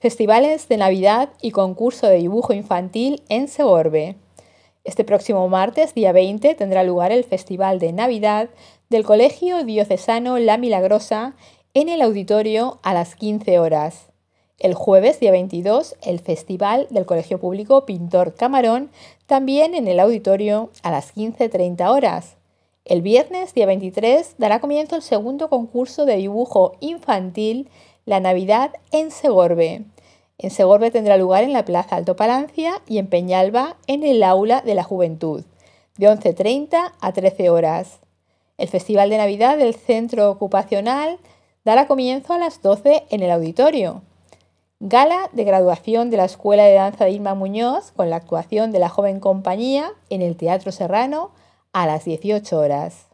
Festivales de Navidad y concurso de dibujo infantil en Seborbe. Este próximo martes, día 20, tendrá lugar el Festival de Navidad del Colegio Diocesano La Milagrosa en el auditorio a las 15 horas. El jueves, día 22, el Festival del Colegio Público Pintor Camarón, también en el auditorio a las 15.30 horas. El viernes, día 23, dará comienzo el segundo concurso de dibujo infantil la Navidad en Segorbe. En Segorbe tendrá lugar en la Plaza Alto Palancia y en Peñalba en el Aula de la Juventud, de 11.30 a 13 horas. El Festival de Navidad del Centro Ocupacional dará comienzo a las 12 en el auditorio. Gala de graduación de la Escuela de Danza de Irma Muñoz con la actuación de la joven compañía en el Teatro Serrano a las 18 horas.